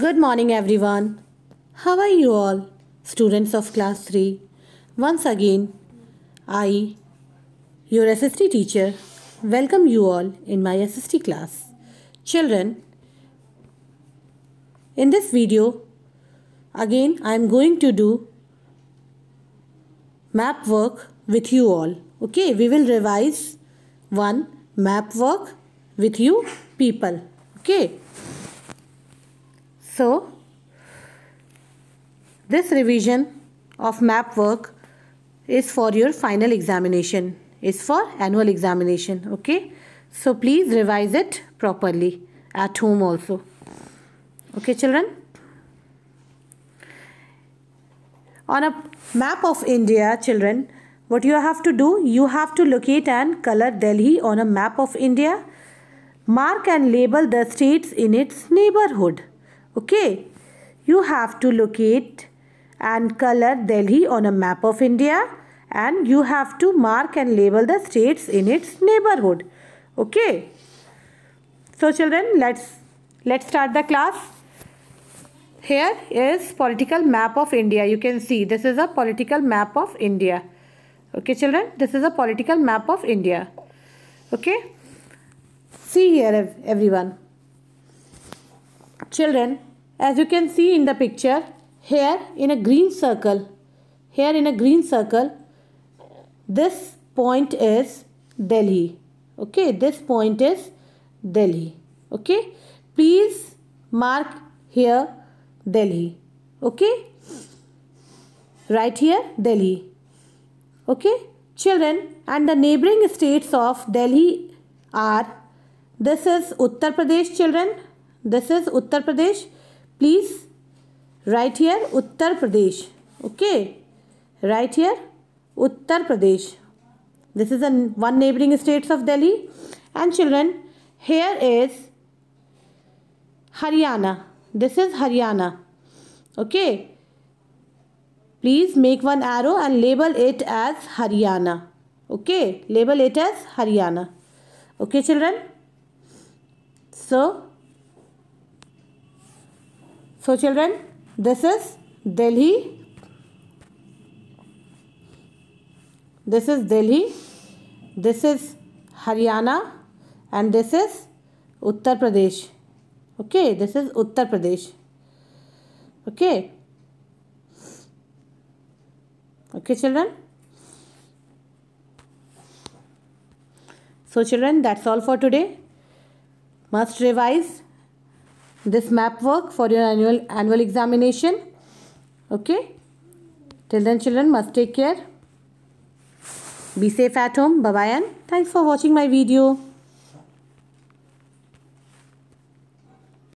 Good morning everyone. How are you all, students of class 3? Once again, I, your SST teacher, welcome you all in my SST class. Children, in this video, again I am going to do map work with you all. Okay, we will revise one map work with you people. Okay. So, this revision of map work is for your final examination, is for annual examination, okay? So, please revise it properly at home also. Okay, children? On a map of India, children, what you have to do? You have to locate and color Delhi on a map of India. Mark and label the states in its neighborhood. Okay, you have to locate and color Delhi on a map of India and you have to mark and label the states in its neighborhood. Okay. So children, let's let's start the class. Here is political map of India. You can see this is a political map of India. Okay children, this is a political map of India. Okay. See here everyone. Children, as you can see in the picture here in a green circle here in a green circle this point is Delhi okay this point is Delhi okay please mark here Delhi okay right here Delhi okay children and the neighboring states of Delhi are this is Uttar Pradesh children this is Uttar Pradesh Please write here Uttar Pradesh. Okay. Right here Uttar Pradesh. This is a one neighboring states of Delhi. And children, here is Haryana. This is Haryana. Okay. Please make one arrow and label it as Haryana. Okay. Label it as Haryana. Okay, children. So, so children this is Delhi this is Delhi this is Haryana and this is Uttar Pradesh okay this is Uttar Pradesh okay okay children so children that's all for today must revise this map work for your annual annual examination okay till then children must take care be safe at home bye bye and thanks for watching my video